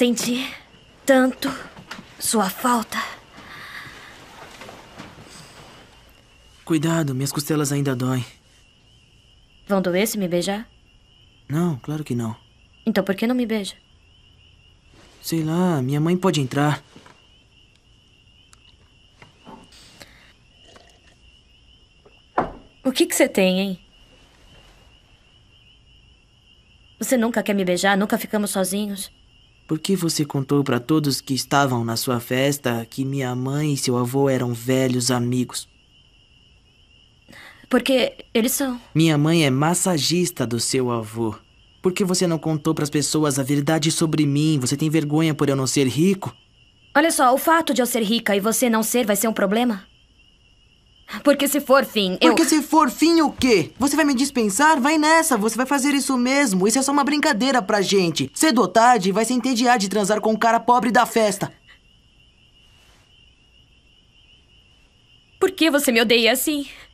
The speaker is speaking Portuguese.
Senti tanto sua falta. Cuidado, minhas costelas ainda doem. Vão doer se me beijar? Não, claro que não. Então por que não me beija? Sei lá, minha mãe pode entrar. O que que você tem, hein? Você nunca quer me beijar? Nunca ficamos sozinhos? Por que você contou para todos que estavam na sua festa que minha mãe e seu avô eram velhos amigos? Porque eles são. Minha mãe é massagista do seu avô. Por que você não contou para as pessoas a verdade sobre mim? Você tem vergonha por eu não ser rico? Olha só, o fato de eu ser rica e você não ser vai ser um problema? Porque se for fim, eu... Porque se for fim o quê? Você vai me dispensar? Vai nessa, você vai fazer isso mesmo. Isso é só uma brincadeira pra gente. Cedo ou tarde, vai se entediar de transar com o cara pobre da festa. Por que você me odeia assim?